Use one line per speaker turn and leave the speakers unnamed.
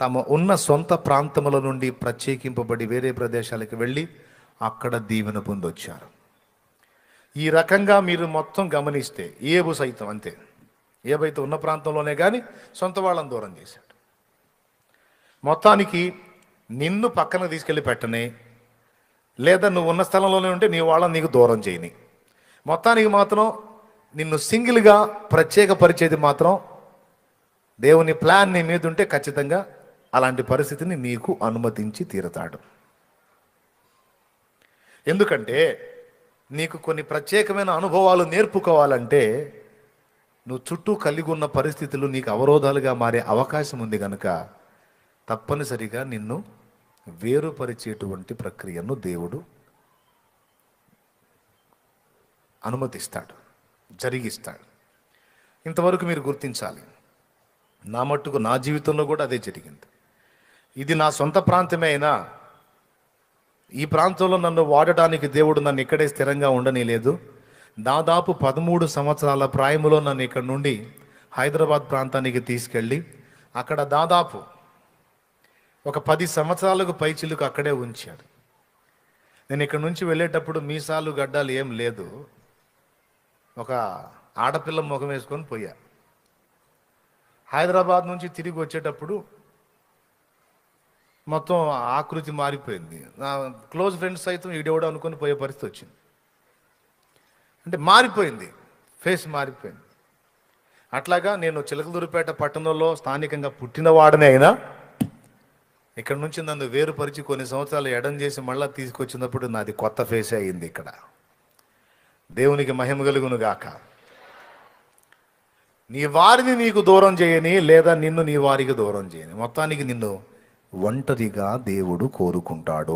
తమ ఉన్న సొంత ప్రాంతముల నుండి ప్రత్యేకింపబడి వేరే ప్రదేశాలకు వెళ్ళి అక్కడ దీవెన పొందొచ్చారు ఈ రకంగా మీరు మొత్తం గమనిస్తే ఏబు సైతం అంతే ఏబైతే ఉన్న ప్రాంతంలోనే కానీ సొంత వాళ్ళని దూరం చేశాడు మొత్తానికి నిన్ను పక్కన తీసుకెళ్ళి పెట్టని లేదా నువ్వు ఉన్న స్థలంలోనే ఉంటే నీ వాళ్ళని నీకు దూరం చేయని మొత్తానికి మాత్రం నిన్ను సింగిల్గా ప్రత్యేక పరిచేది మాత్రం దేవుని ప్లాన్ నీ మీద ఉంటే ఖచ్చితంగా అలాంటి పరిస్థితిని నీకు అనుమతించి తీరతాడు ఎందుకంటే నీకు కొన్ని ప్రత్యేకమైన అనుభవాలు నేర్పుకోవాలంటే నువ్వు చుట్టూ కలిగి ఉన్న పరిస్థితులు నీకు అవరోధాలుగా మారే అవకాశం ఉంది కనుక తప్పనిసరిగా నిన్ను వేరుపరిచేటువంటి ప్రక్రియను దేవుడు అనుమతిస్తాడు జరిగిస్తాడు ఇంతవరకు మీరు గుర్తించాలి నా మట్టుకు నా జీవితంలో కూడా అదే జరిగింది ఇది నా సొంత ప్రాంతమే అయినా ఈ ప్రాంతంలో నన్ను వాడటానికి దేవుడు నన్ను ఇక్కడే స్థిరంగా ఉండనీలేదు దాదాపు పదమూడు సంవత్సరాల ప్రాయంలో నన్ను ఇక్కడ నుండి హైదరాబాద్ ప్రాంతానికి తీసుకెళ్ళి అక్కడ దాదాపు ఒక పది సంవత్సరాలకు పైచిలుకు అక్కడే ఉంచాడు నేను ఇక్కడ నుంచి వెళ్ళేటప్పుడు మీసాలు గడ్డాలు ఏం లేదు ఒక ఆడపిల్ల ముఖం వేసుకొని పోయా హైదరాబాద్ నుంచి తిరిగి వచ్చేటప్పుడు మొత్తం ఆకృతి మారిపోయింది నా క్లోజ్ ఫ్రెండ్స్ సైతం ఈడెవడో అనుకుని పోయే పరిస్థితి వచ్చింది అంటే మారిపోయింది ఫేస్ మారిపోయింది అట్లాగా నేను చిలకలూరుపేట పట్టణంలో స్థానికంగా పుట్టినవాడనే అయినా ఇక్కడ నుంచి నన్ను వేరుపరిచి కొన్ని సంవత్సరాలు ఎడం చేసి మళ్ళీ తీసుకొచ్చినప్పుడు నాది కొత్త ఫేస్ అయింది ఇక్కడ దేవునికి మహిమ కలుగును గాక నీ వారిని నీకు దూరం చేయని లేదా నిన్ను నీ వారికి దూరం చేయని మొత్తానికి నిన్ను ఒంటరిగా దేవుడు కోరుకుంటాడు